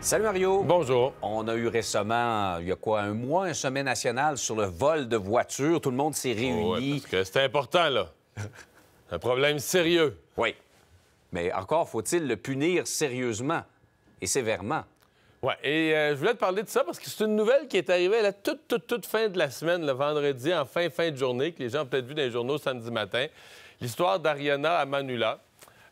Salut Mario. Bonjour. On a eu récemment, il y a quoi, un mois, un sommet national sur le vol de voitures. Tout le monde s'est oh, réuni. C'est parce que c'était important, là. un problème sérieux. Oui. Mais encore faut-il le punir sérieusement et sévèrement. Oui, et euh, je voulais te parler de ça parce que c'est une nouvelle qui est arrivée à la toute, toute, toute fin de la semaine, le vendredi, en fin, fin de journée, que les gens ont peut-être vu dans les journaux samedi matin. L'histoire d'Ariana Amanula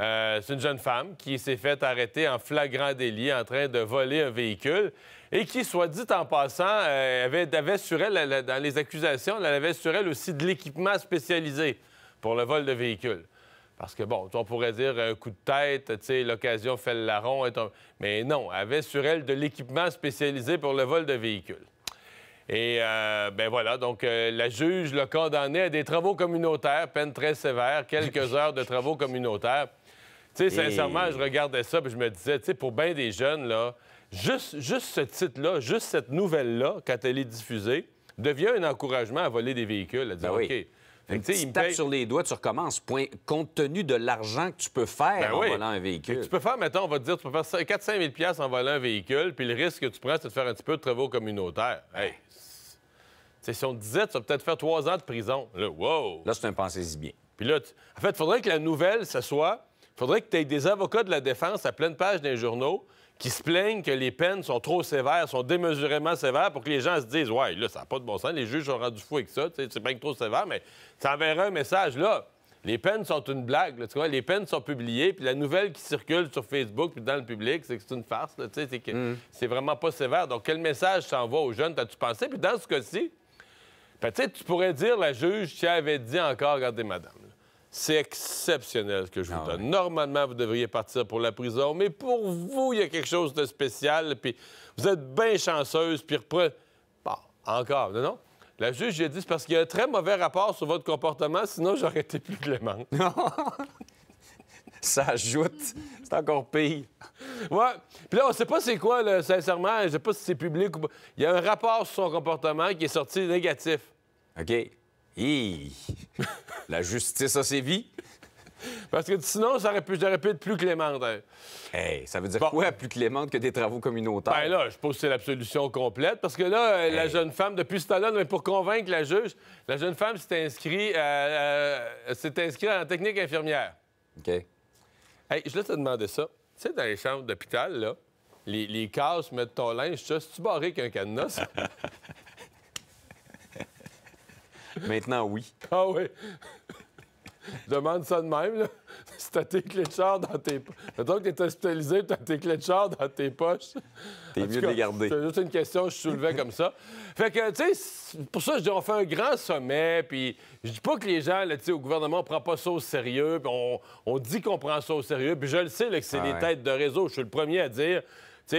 euh, c'est une jeune femme qui s'est faite arrêter en flagrant délit en train de voler un véhicule et qui, soit dit en passant, euh, avait, sur elle, dans les accusations, elle avait sur elle aussi de l'équipement spécialisé pour le vol de véhicules. Parce que, bon, on pourrait dire un euh, coup de tête, l'occasion fait le larron. Mais non, elle avait sur elle de l'équipement spécialisé pour le vol de véhicules. Et bien ben voilà, donc la juge l'a condamné à des travaux communautaires, peine très sévère, quelques heures de travaux communautaires. Tu sais, sincèrement, je regardais ça, puis je me disais, tu sais, pour bien des jeunes, là, juste, juste ce titre-là, juste cette nouvelle-là, quand elle est diffusée, devient un encouragement à voler des véhicules, à dire, ben OK. Fait tu tapes sur les doigts, tu recommences. Point... Compte tenu de l'argent que tu peux faire ben en volant un véhicule. tu peux faire, mettons, on va dire, tu peux faire 4-5 000 en volant un véhicule, puis le risque que tu prends, c'est de faire un petit peu de travaux communautaires. Ben. Hey. si on te disait, tu vas peut-être faire trois ans de prison. Là, wow! Là, c'est un pensée-y bien. Puis là, en fait, il faudrait que la nouvelle, ce soit faudrait que tu aies des avocats de la défense à pleine page des journaux qui se plaignent que les peines sont trop sévères, sont démesurément sévères pour que les gens se disent Ouais, là, ça n'a pas de bon sens, les juges sont rendus fou avec ça, c'est pas que trop sévère, mais ça enverrait un message là. Les peines sont une blague, tu vois, les peines sont publiées, puis la nouvelle qui circule sur Facebook puis dans le public, c'est que c'est une farce, c'est mm. c'est vraiment pas sévère. Donc, quel message envoie aux jeunes, t'as-tu pensé? Puis dans ce cas-ci, ben, tu pourrais dire la juge tu avait dit encore, regardez, madame, c'est exceptionnel ce que je vous ah donne. Normalement, vous devriez partir pour la prison, mais pour vous, il y a quelque chose de spécial, puis vous êtes bien chanceuse, puis reprenez... encore, non, non? La juge, j'ai dit, c'est parce qu'il y a un très mauvais rapport sur votre comportement, sinon j'aurais été plus clément. ça ajoute. C'est encore pire. Ouais. Puis là, on sait pas c'est quoi, sincèrement. Je sais pas si c'est public ou pas. Il y a un rapport sur son comportement qui est sorti négatif. OK. la justice a sévi. Parce que sinon, j'aurais pu, pu être plus clémente. Hey, ça veut dire quoi, plus clémente que des travaux communautaires? Bien là, je pense que c'est l'absolution complète. Parce que là, euh, la jeune femme, depuis ce temps-là, pour convaincre la juge, la jeune femme s'est inscrite, à, euh, euh, s'est inscrite en technique infirmière. OK. Hey, je voulais te demander ça. Tu sais, dans les chambres d'hôpital, là, les, les mettent ton linge, ça, c'est-tu avec un cadenas? Maintenant, oui. Ah oui. Demande ça de même, là. Si t'as tes clés de char dans tes poches. Mettons que t'es hospitalisé, t'as tes clés de char dans tes poches. T'es mieux de les garder. C'est juste une question que je soulevais comme ça. Fait que, tu sais, pour ça, je dis, on fait un grand sommet, puis je dis pas que les gens, là, tu sais, au gouvernement, on prend pas ça au sérieux, puis on, dit qu'on prend ça au sérieux, puis je le sais, là, que c'est des ah les têtes de réseau, je suis le premier à dire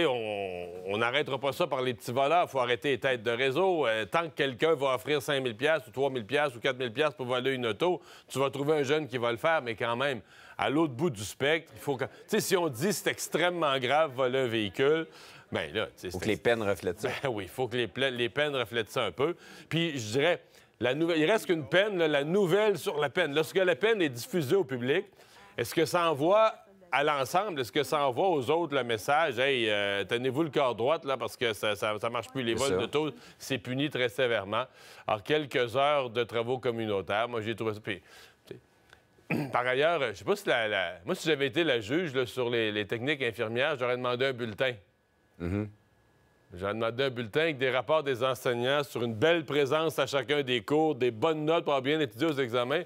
on n'arrêtera pas ça par les petits voleurs. Il faut arrêter les têtes de réseau. Euh, tant que quelqu'un va offrir 5 000 ou 3 000 ou 4 000 pour voler une auto, tu vas trouver un jeune qui va le faire, mais quand même, à l'autre bout du spectre, il faut que... Tu si on dit c'est extrêmement grave voler un véhicule, mais ben là... Il faut que les peines reflètent ça. Ben oui, il faut que les, peines reflètent ça un peu. Puis je dirais... La nouvelle, il reste qu'une peine, la nouvelle sur la peine. Lorsque la peine est diffusée au public, est-ce que ça envoie à l'ensemble, est-ce que ça envoie aux autres le message, hey, euh, tenez-vous le corps droit, là, parce que ça ne marche plus. Les vols de taux, c'est puni très sévèrement. Alors, quelques heures de travaux communautaires, moi, j'ai trouvé ça. Puis, par ailleurs, je sais pas si la, Moi, si j'avais été la juge sur les, techniques infirmières, j'aurais demandé un bulletin. Mm-hmm. J'aurais demandé un bulletin avec des rapports des enseignants sur une belle présence à chacun des cours, des bonnes notes pour bien étudier aux examens.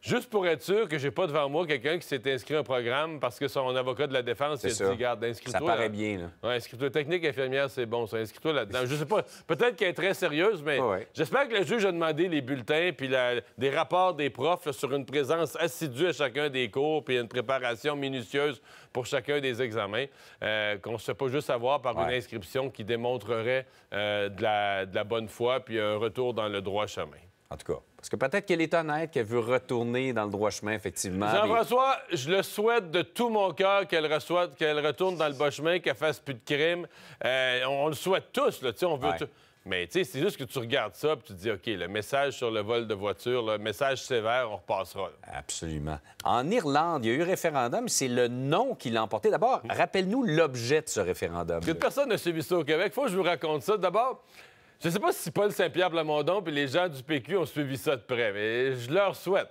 Juste pour être sûr que j'ai pas devant moi quelqu'un qui s'est inscrit à un programme parce que son avocat de la défense il a dit garde d'inscription Ça paraît bien là. technique infirmière, c'est bon, ça toi là-dedans. Je sais pas, peut-être qu'elle est très sérieuse mais j'espère que le juge a demandé les bulletins puis des rapports des profs sur une présence assidue à chacun des cours puis une préparation minutieuse pour chacun des examens euh, qu'on ne se pas juste avoir par une inscription qui démontrerait euh, de, la... de la bonne foi puis un retour dans le droit chemin en tout cas. Parce que peut-être qu'elle est honnête, qu'elle veut retourner dans le droit chemin, effectivement. Jean-François, je le souhaite de tout mon cœur qu'elle qu'elle retourne dans le bon chemin, qu'elle fasse plus de crimes. Euh, on, le souhaite tous, tu sais, on veut... Mais tu sais, c'est juste que tu regardes ça puis tu te dis, OK, le message sur le vol de voiture, le message sévère, on repassera. Absolument. En Irlande, il y a eu référendum, c'est le nom qui l'a emporté. D'abord, rappelle-nous l'objet de ce référendum. que personne n'a suivi ça au Québec. Faut que je vous raconte ça. D'abord, je ne sais pas si Paul Saint-Pierre Blamondon et les gens du PQ ont suivi ça de près, mais je leur souhaite.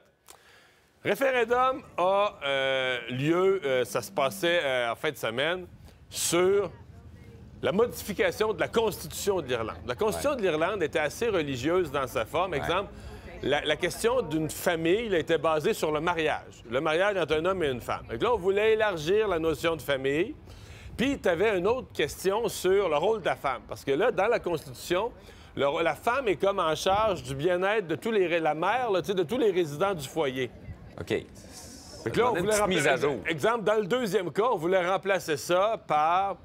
Référendum a euh, lieu, euh, ça se passait euh, en fin de semaine, sur la modification de la Constitution de l'Irlande. La Constitution de l'Irlande était assez religieuse dans sa forme. Exemple, la, question d'une famille était basée sur le mariage. Le mariage entre un homme et une femme. Donc là, on voulait élargir la notion de famille. Puis, tu avais une autre question sur le rôle de la femme. Parce que là, dans la Constitution, la femme est comme en charge du bien-être de tous les... la mère, de tous les résidents du foyer. OK. Donc là, on voulait remplacer... À jour. Exemple, dans le deuxième cas, on voulait remplacer ça par...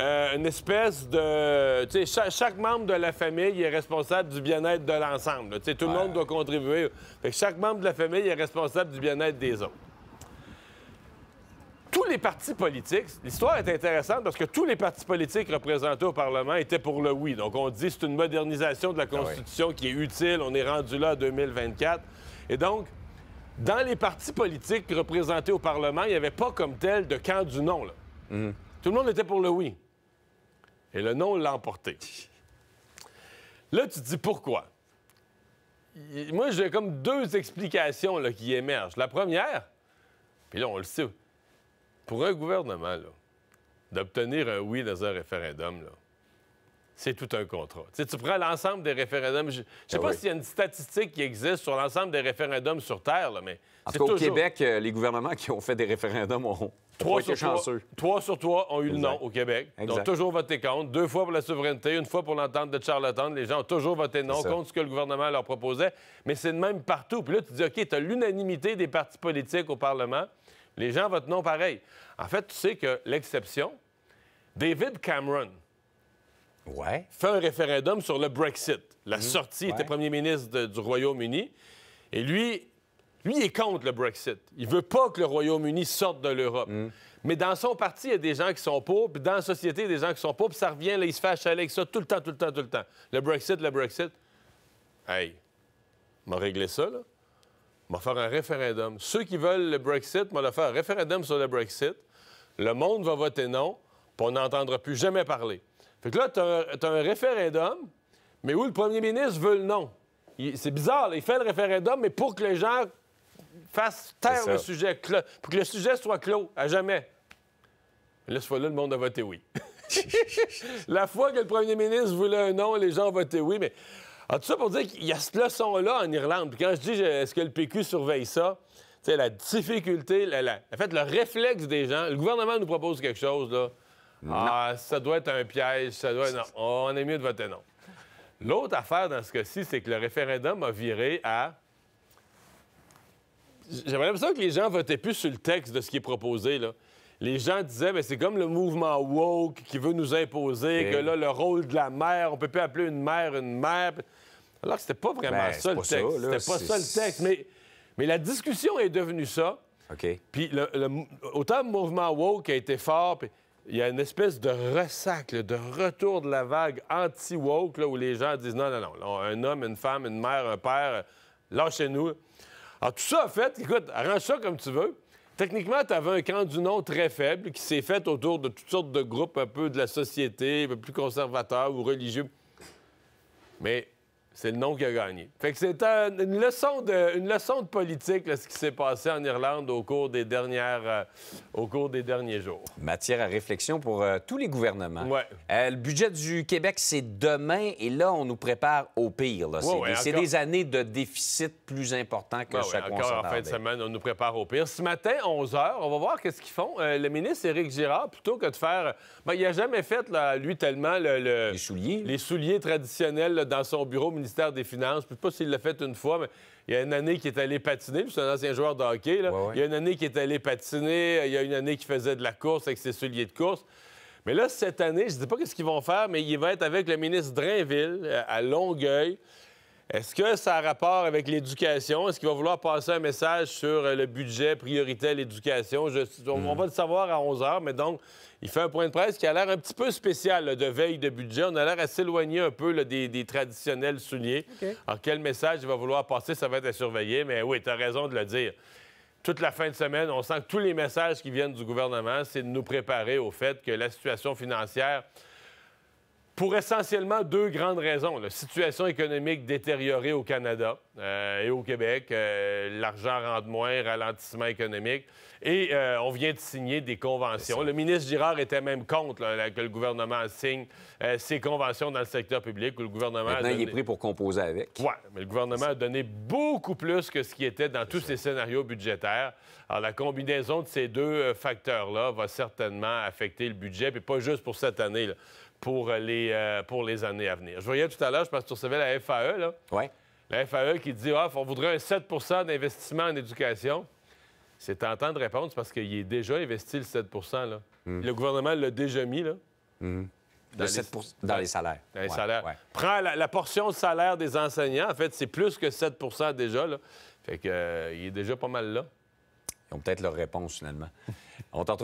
Euh, une espèce de. Tu sais, chaque, membre de la famille est responsable du bien-être de l'ensemble. Tu sais, tout le monde doit contribuer. Fait chaque membre de la famille est responsable du bien-être des autres partis politiques, l'histoire est intéressante parce que tous les partis politiques représentés au Parlement étaient pour le oui. Donc, on dit c'est une modernisation de la ah Constitution qui est utile. On est rendu là en 2024. Et donc, dans les partis politiques représentés au Parlement, il n'y avait pas comme tel de camp du non. Là. Mhm. Tout le monde était pour le oui. Et le non l'a emporté. Là, tu te dis pourquoi? Moi, j'ai comme deux explications là, qui émergent. La première, puis là, on le sait, pour un gouvernement, d'obtenir un oui dans un référendum, là, c'est tout un contrat. sais, tu prends l'ensemble des référendums. Je ne sais ah pas s'il y a une statistique qui existe sur l'ensemble des référendums sur Terre, là, mais. c'est au Québec, euh, les gouvernements qui ont fait des référendums ont. Trois sur chanceux. Trois, sur trois ont eu le non au Québec. Ils ont toujours voté contre. Deux fois pour la souveraineté, une fois pour l'entente de Charlottetown. Les gens ont toujours voté non contre ce que le gouvernement leur proposait. Mais c'est de même partout. Puis là, tu dis, OK, tu as l'unanimité des partis politiques au Parlement les gens votent non pareil. En fait, tu sais que l'exception, David Cameron fait un référendum sur le Brexit. La mhm. sortie, il était premier ministre du Royaume-Uni. Et lui, lui, est contre le Brexit. Il veut pas que le Royaume-Uni sorte de l'Europe. Mhm. Mais dans son parti, il y a des gens qui sont pauvres. puis dans la société, il y a des gens qui sont pauvres. ça revient, là, il se fait achaler avec ça tout le temps, tout le temps, tout le temps. Le Brexit, le Brexit. Hey, on réglé ça, là va faire un référendum. Ceux qui veulent le Brexit, m'en faire un référendum sur le Brexit. Le monde va voter non, puis on n'entendra plus jamais parler. Fait que là, tu as, un référendum, mais où le premier ministre veut le non. C'est bizarre, il fait le référendum, mais pour que les gens fassent taire le sujet, pour que le sujet soit clos, à jamais. Là, ce fois-là, le monde a voté oui. La fois que le premier ministre voulait un non, les gens ont voté oui, mais ah, tout ça pour dire qu'il y a cette leçon-là en Irlande. Puis quand je dis est-ce que le PQ surveille ça, tu sais, la difficulté, en fait, le réflexe des gens. Le gouvernement nous propose quelque chose, là. Ah, ça doit être un piège, ça doit Non, oh, on est mieux de voter non. L'autre affaire dans ce cas-ci, c'est que le référendum a viré à. J'avais l'impression que les gens votaient plus sur le texte de ce qui est proposé, là les gens disaient, mais c'est comme le mouvement woke qui veut nous imposer que là, le rôle de la mère, on peut plus appeler une mère une mère. Alors que c'était pas vraiment ben, ça le texte. C'était pas ça le texte. Mais, mais la discussion est devenue ça. OK. Puis le, autant le mouvement woke a été fort, puis il y a une espèce de ressac, de retour de la vague anti-woke, où les gens disent non, non, non, un homme, une femme, une mère, un père, euh, lâchez-nous. Alors ah, tout ça, en fait, écoute, arrange ça comme tu veux. Techniquement, tu avais un camp du nom très faible qui s'est fait autour de toutes sortes de groupes un peu de la société, un peu plus conservateurs ou religieux. Mais c'est le nom qui a gagné. Fait que c'est une, leçon de, une politique, ce qui s'est passé en Irlande au cours des, dernières, euh, au cours des derniers jours. Matière à réflexion pour euh, tous les gouvernements. Euh, le budget du Québec, c'est demain, et là, on nous prépare au pire. c'est, des, années de déficit plus important que chaque Encore en fin de semaine, on nous prépare au pire. Ce matin, 11 h, on va voir qu'est-ce qu'ils font. le ministre Éric Girard, plutôt que de faire... Ben, il n'a jamais fait, lui, tellement le, Les souliers. Les souliers traditionnels dans son bureau des Finances. Je ne sais pas s'il l'a fait une fois, mais il y a une année qui est allé patiner. C'est un ancien joueur de hockey. Il y a une année qui est allé patiner. Il y a une année qui faisait de la course avec ses souliers de course. Mais là, cette année, je ne sais pas ce qu'ils vont faire, mais il va être avec le ministre Drainville euh, à Longueuil. Est-ce que ça a rapport avec l'éducation? Est-ce qu'il va vouloir passer un message sur euh, le budget priorité à l'éducation? On hmm. va le savoir à 11 h, mais donc, il fait un point de presse qui a l'air un petit peu spécial de veille de budget. On a l'air à s'éloigner un peu des, traditionnels souliers. En quel message il va vouloir passer, ça va être à surveiller, mais oui, tu as raison de le dire toute la fin de semaine, on sent que tous les messages qui viennent du gouvernement, c'est de nous préparer au fait que la situation financière pour essentiellement deux grandes raisons. La situation économique détériorée au Canada euh, et au Québec, euh, l'argent de moins, ralentissement économique, et euh, on vient de signer des conventions. Le ministre Girard était même contre que le gouvernement signe ces conventions dans le secteur public. Où le gouvernement Maintenant, il est pris pour composer avec. Oui, mais le gouvernement a donné beaucoup plus que ce qui était dans tous ces scénarios budgétaires. Alors, la combinaison de ces deux facteurs-là va certainement affecter le budget, puis pas juste pour cette année. Là pour euh, les, euh, pour les années à venir. Je voyais tout à l'heure, je pense que tu recevais la FAE. Là. La FAE qui dit ah, on voudrait un 7 d'investissement en éducation. C'est tentant de répondre parce qu'il est déjà investi le 7 là. Hmm. Le gouvernement l'a déjà mis. Là. Hmm. Dans, le 7 dans, les salaires. Dans les salaires. Prends la, portion de salaire des enseignants. En fait, c'est plus que 7 déjà. Là. Fait que, euh, il est déjà pas mal là. Ils ont peut-être leur réponse, finalement. on t'en trouve.